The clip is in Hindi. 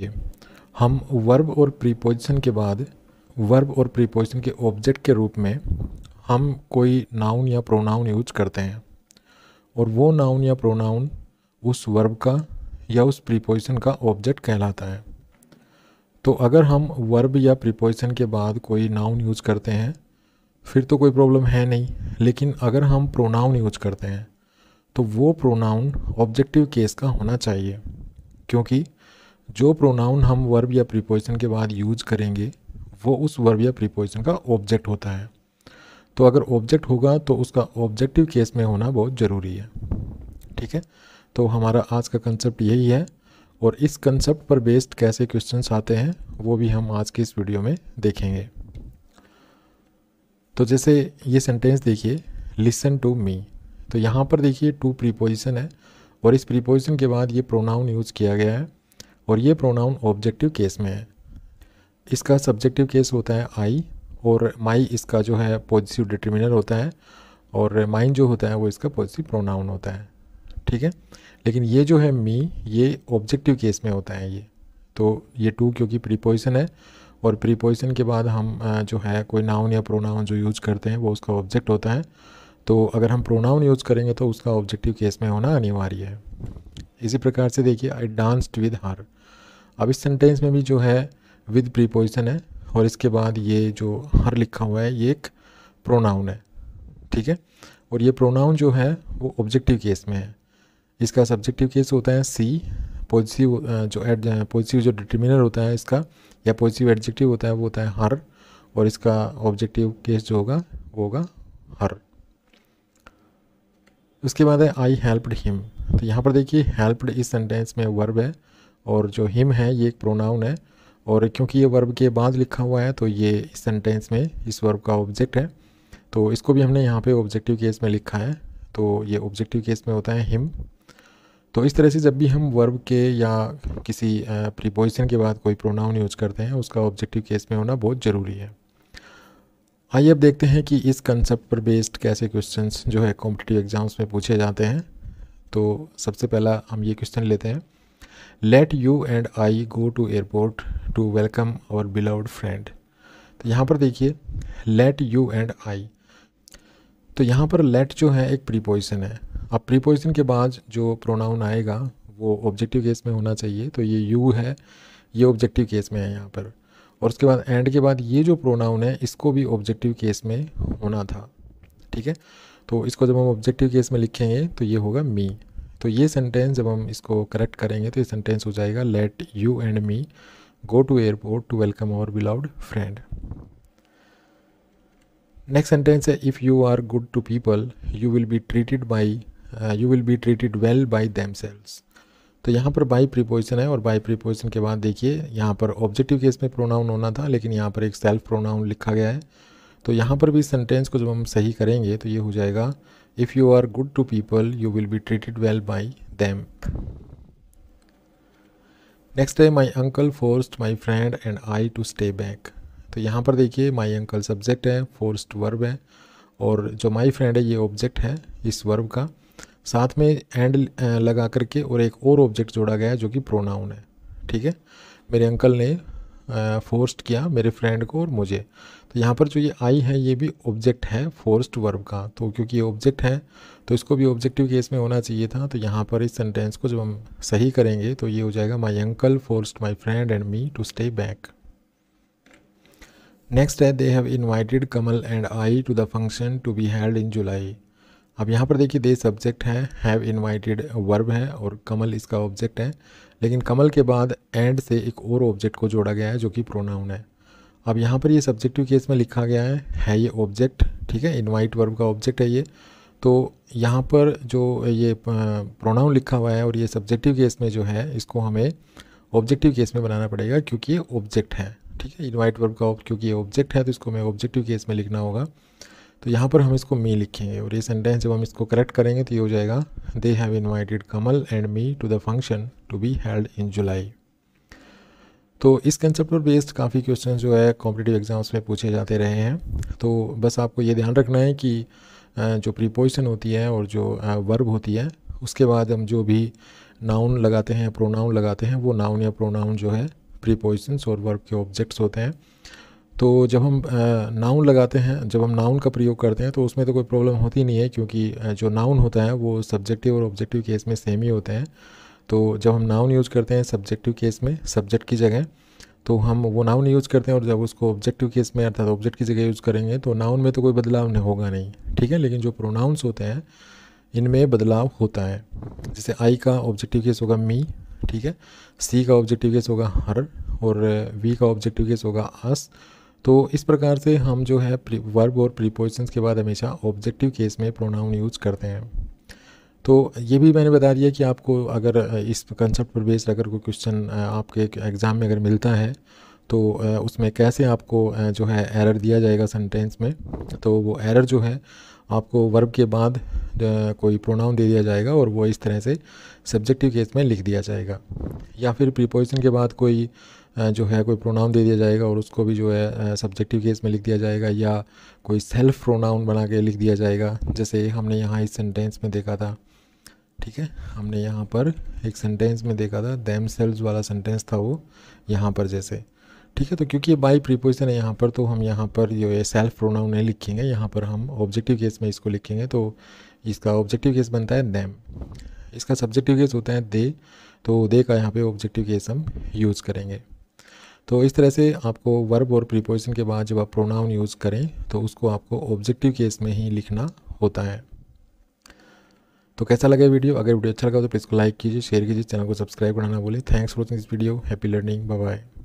देखिए हम वर्ब और प्रीपोजिशन के बाद वर्ब और प्रीपोजिशन के ऑब्जेक्ट के रूप में हम कोई नाउन या प्रोनाउन यूज करते हैं और वो नाउन या प्रोनाउन उस वर्ब का या उस प्रीपोजिशन का ऑब्जेक्ट कहलाता है तो अगर हम वर्ब या प्रीपोजिशन के बाद कोई नाउन यूज करते हैं फिर तो कोई प्रॉब्लम है नहीं लेकिन अगर हम प्रोनाउन यूज करते हैं तो वो प्रोनाउन ऑब्जेक्टिव केस का होना चाहिए क्योंकि जो प्रोनाउन हम वर्ब या प्रीपोजिशन के बाद यूज करेंगे वो उस वर्ब या प्रीपोजिशन का ऑब्जेक्ट होता है तो अगर ऑब्जेक्ट होगा तो उसका ऑब्जेक्टिव केस में होना बहुत ज़रूरी है ठीक है तो हमारा आज का कंसेप्ट यही है और इस कंसेप्ट पर बेस्ड कैसे क्वेश्चन आते हैं वो भी हम आज के इस वीडियो में देखेंगे तो जैसे ये सेंटेंस देखिए लिसन टू मी तो यहाँ पर देखिए टू प्रीपोजिशन है और इस प्रीपोजिशन के बाद ये प्रोनाउन यूज़ किया गया है और ये प्रोनाउन ऑब्जेक्टिव केस में है इसका सब्जेक्टिव केस होता है आई और माई इसका जो है पॉजिटिव डिटर्मिनल होता है और माइन जो होता है वो इसका पॉजिटिव प्रोनाउन होता है ठीक है लेकिन ये जो है मी ये ऑब्जेक्टिव केस में होता है ये तो ये टू क्योंकि प्रीपोजिशन है और प्रीपोजिशन के बाद हम जो है कोई नाउन या प्रोनाउन जो यूज करते हैं वो उसका ऑब्जेक्ट होता है तो अगर हम प्रोनाउन यूज़ करेंगे तो उसका ऑब्जेक्टिव केस में होना अनिवार्य है इसी प्रकार से देखिए आई डांस्ड विद हर अब इस सेंटेंस में भी जो है विद प्रीपोजिशन है और इसके बाद ये जो हर लिखा हुआ है ये एक प्रोनाउन है ठीक है और ये प्रोनाउन जो है वो ऑब्जेक्टिव केस में है इसका सब्जेक्टिव केस होता है सी पॉजिटिव जो एड पॉजिटिव जो डिटर्मिनर होता है इसका या पॉजिटिव एडजेक्टिव होता है वो होता है हर और इसका ऑब्जेक्टिव केस जो होगा वो होगा हर उसके बाद है आई हेल्प्ड हिम तो यहाँ पर देखिए हेल्प्ड इस सेंटेंस में वर्ब है और जो हिम है ये एक प्रोनाउन है और क्योंकि ये वर्ब के बाद लिखा हुआ है तो ये इस सेंटेंस में इस वर्ब का ऑब्जेक्ट है तो इसको भी हमने यहाँ पे ऑब्जेक्टिव केस में लिखा है तो ये ऑब्जेक्टिव केस में होता है हिम तो इस तरह से जब भी हम वर्ब के या किसी प्रीपोजिशन के बाद कोई प्रोनाउन यूज करते हैं उसका ऑब्जेक्टिव केस में होना बहुत ज़रूरी है आइए अब देखते हैं कि इस कंसेप्ट पर बेस्ड कैसे क्वेश्चंस जो है कॉम्पिटिटिव एग्जाम्स में पूछे जाते हैं तो सबसे पहला हम ये क्वेश्चन लेते हैं let you and I go to airport to welcome our beloved friend तो यहाँ पर देखिए लेट यू एंड आई तो यहाँ पर लेट जो है एक प्रीपोजिशन है अब प्रीपोजिशन के बाद जो प्रोनाउन आएगा वो ऑब्जेक्टिव केस में होना चाहिए तो ये यू है ये ऑब्जेक्टिव केस में है यहाँ पर और उसके बाद एंड के बाद ये जो प्रोनाउन है इसको भी ऑब्जेक्टिव केस में होना था ठीक है तो इसको जब हम ऑब्जेक्टिव केस में लिखेंगे तो ये होगा मी तो ये सेंटेंस जब हम इसको करेक्ट करेंगे तो ये सेंटेंस हो जाएगा let you and me go to airport to welcome our beloved friend next sentence है if you are good to people you will be treated by you will be treated well by them तो यहाँ पर बाई प्रीपोजिशन है और बाई प्रीपोजिशन के बाद देखिए यहाँ पर ऑब्जेक्टिव केस में प्रोनाउन होना था लेकिन यहाँ पर एक सेल्फ प्रोनाउन लिखा गया है तो यहाँ पर भी सेंटेंस को जब हम सही करेंगे तो ये हो जाएगा if you are good to people you will be treated well by them next है my uncle forced my friend and I to stay back तो यहाँ पर देखिए माई अंकल सब्जेक्ट है फोर्स्ड वर्ब है और जो माई फ्रेंड है ये ऑब्जेक्ट है इस वर्ब का साथ में एंड लगा करके और एक और ऑब्जेक्ट जोड़ा गया है जो कि प्रोनाउन है ठीक है मेरे अंकल ने फोर्स्ड किया मेरे फ्रेंड को और मुझे तो यहाँ पर जो ये आई है ये भी ऑब्जेक्ट है फोर्स्ड वर्ब का तो क्योंकि ये ऑब्जेक्ट है तो इसको भी ऑब्जेक्टिव केस में होना चाहिए था तो यहाँ पर इस सेंटेंस को जब हम सही करेंगे तो ये हो जाएगा my uncle forced my friend and me to stay back next है they have invited Kamal and I to the function to be held in July अब यहाँ पर देखिए दे सब्जेक्ट है हैव इन्वाइटेड वर्ब है और कमल इसका ऑब्जेक्ट है लेकिन कमल के बाद एंड से एक और ऑब्जेक्ट को जोड़ा गया है जो कि प्रोनाउन है अब यहाँ पर ये सब्जेक्टिव केस में लिखा गया है है ये ऑब्जेक्ट ठीक है इनवाइट वर्ब का ऑब्जेक्ट है ये तो यहाँ पर जो ये प्रोनाउन लिखा हुआ है और ये सब्जेक्टिव केस में जो है इसको हमें ऑब्जेक्टिव केस में बनाना पड़ेगा क्योंकि ये ऑब्जेक्ट है ठीक है इनवाइट वर्ब का क्योंकि ये ऑब्जेक्ट है तो इसको हमें ऑब्जेक्टिव केस में लिखना होगा तो यहाँ पर हम इसको मी लिखेंगे और ये सेंटेंस जब हम इसको करेक्ट करेंगे तो ये हो जाएगा they have invited Kamal and me to the function to be held in July तो इस कंसेप्ट पर बेस्ड काफ़ी क्वेश्चन जो है कॉम्पिटेटिव एग्जाम्स में पूछे जाते रहे हैं तो बस आपको ये ध्यान रखना है कि जो प्रीपोजिशन होती है और जो वर्ब होती है उसके बाद हम जो भी नाउन लगाते हैं प्रोनाउन लगाते हैं वो नाउन या प्रोनाउन जो है प्रीपोजिशंस और वर्ब के ऑब्जेक्ट्स होते हैं तो जब हम नाउन लगाते हैं जब हम नाउन का प्रयोग करते हैं तो उसमें तो कोई प्रॉब्लम होती नहीं है क्योंकि जो नाउन होता है वो सब्जेक्टिव और ऑब्जेक्टिव केस में सेम ही होते हैं तो जब हम नाउन यूज़ करते हैं सब्जेक्टिव केस में सब्जेक्ट की जगह तो हम वो नाउन यूज़ करते हैं और जब उसको ऑब्जेक्टिव केस में अर्थात ऑब्जेक्ट की जगह यूज़ करेंगे तो नाउन में तो कोई बदलाव नहीं होगा नहीं ठीक है लेकिन जो प्रोनाउंस होते हैं इनमें बदलाव होता है जैसे आई का ऑब्जेक्टिव केस होगा मी ठीक है सी का ऑब्जेक्टिव केस होगा हर और वी का ऑब्जेक्टिव केस होगा अस तो इस प्रकार से हम जो है वर्ब और प्रीपोजिशंस के बाद हमेशा ऑब्जेक्टिव केस में प्रोनाउन यूज करते हैं तो ये भी मैंने बता दिया कि आपको अगर इस कंसेप्ट पर बेस्ड अगर कोई क्वेश्चन आपके एग्ज़ाम में अगर मिलता है तो उसमें कैसे आपको जो है एरर दिया जाएगा सेंटेंस में तो वो एरर जो है आपको वर्ब के बाद कोई प्रोनाउन दे दिया जाएगा और वो इस तरह से सब्जेक्टिव केस में लिख दिया जाएगा या फिर प्रीपोजिशन के बाद कोई जो है कोई प्रोनाउन दे दिया जाएगा और उसको भी जो है सब्जेक्टिव केस में लिख दिया जाएगा या कोई सेल्फ प्रोनाउन बना के लिख दिया जाएगा जैसे हमने यहाँ इस सेंटेंस में देखा था ठीक है हमने यहाँ पर एक सेंटेंस में देखा था दैम सेल्स वाला सेंटेंस था वो यहाँ पर जैसे ठीक है तो क्योंकि ये बाई प्रीपोजिशन है यहाँ पर तो हम यहाँ पर जो है सेल्फ प्रोनाउन नहीं लिखेंगे यहाँ पर हम ऑब्जेक्टिव केस में इसको लिखेंगे तो इसका ऑब्जेक्टिव केस बनता है दैम इसका सब्जेक्टिव केस होता है दे तो दे का यहाँ पे ऑब्जेक्टिव केस हम यूज़ करेंगे तो इस तरह से आपको वर्ब और प्रीपोजिशन के बाद जब आप प्रोनाउन यूज़ करें तो उसको आपको ऑब्जेक्टिव केस में ही लिखना होता है तो कैसा लगा वीडियो अगर वीडियो अच्छा लगा तो प्लीज़ को लाइक कीजिए शेयर कीजिए चैनल को सब्सक्राइब करना ना बोले thanks for watching this video happy learning bye bye